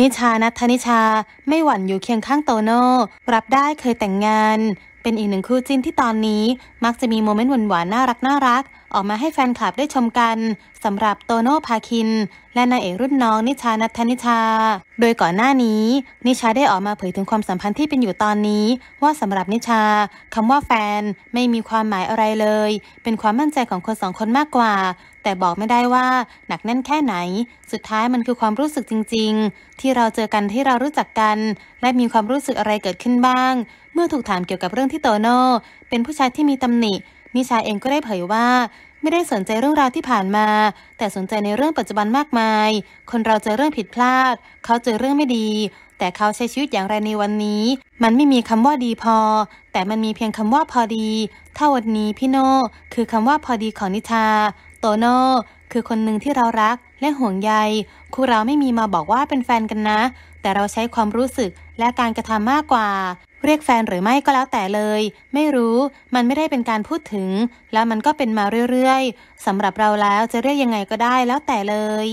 นิชานัทนิชาไม่หวั่นอยู่เคียงข้างโตโน่ รับได้เคยแต่งงาน เป็นอีกหนึ่งคู่จิ้นที่ตอนนี้ มักจะมีโมเมนต์หวานๆ น่ารักน่ารักออกมาให้แฟนคลับได้ชมกันสำหรับโตโน่พาคิน และนางเอกรุ่นน้องนิชานัทนิชา โดยก่อนหน้านี้ นิชาได้ออกมาเผยถึงความสัมพันธ์ที่เป็นอยู่ตอนนี้ ว่าสำหรับนิชาคำว่าแฟนไม่มีความหมายอะไรเลย เป็นความมั่นใจของคนสองคนมากกว่า แต่บอกไม่ได้ว่าหนักแน่นแค่ไหน สุดท้ายมันคือความรู้สึกจริง ๆ ที่เราเจอกันที่เรารู้จักกัน และมีความรู้สึกอะไรเกิดขึ้นบ้าง เมื่อถูกถามเกี่ยวกับเรื่องที่โตโน่เป็นผู้ชายที่มีตำหนินิชาเองก็ได้เผยว่าไม่ได้สนใจเรื่องราวที่ผ่านมา แต่สนใจในเรื่องปัจจุบันมากมาย คนเราเจอเรื่องผิดพลาดเขาเจอเรื่องไม่ดี แต่เขาใช้ชีวิตอย่างไรในวันนี้ มันไม่มีคำว่าดีพอ แต่มันมีเพียงคำว่าพอดี ถ้าวันนี้พี่โน่คือคำว่าพอดีของนิชาโตโน่คือคนหนึ่งที่เรารักและห่วงใยคู่เราไม่มีมาบอกว่าเป็นแฟนกันนะ แต่เราใช้ความรู้สึกและการกระทำมากกว่า เรียกแฟนหรือไม่ก็แล้วแต่เลย ไม่รู้ มันไม่ได้เป็นการพูดถึง แล้วมันก็เป็นมาเรื่อยๆสำหรับเราแล้วจะเรียกยังไงก็ได้แล้วแต่เลย